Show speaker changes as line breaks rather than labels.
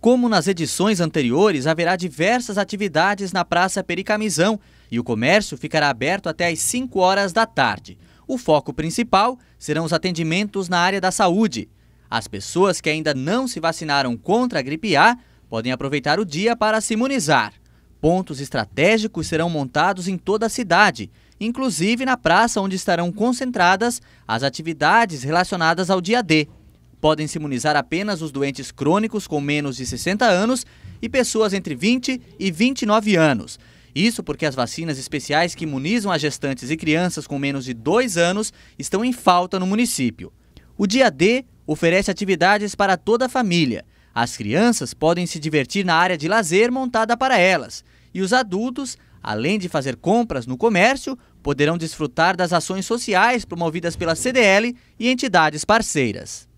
Como nas edições anteriores, haverá diversas atividades na Praça Pericamizão e o comércio ficará aberto até às 5 horas da tarde. O foco principal serão os atendimentos na área da saúde. As pessoas que ainda não se vacinaram contra a gripe A podem aproveitar o dia para se imunizar. Pontos estratégicos serão montados em toda a cidade, inclusive na praça onde estarão concentradas as atividades relacionadas ao dia D. Podem se imunizar apenas os doentes crônicos com menos de 60 anos e pessoas entre 20 e 29 anos. Isso porque as vacinas especiais que imunizam as gestantes e crianças com menos de 2 anos estão em falta no município. O Dia D oferece atividades para toda a família. As crianças podem se divertir na área de lazer montada para elas. E os adultos, além de fazer compras no comércio, poderão desfrutar das ações sociais promovidas pela CDL e entidades parceiras.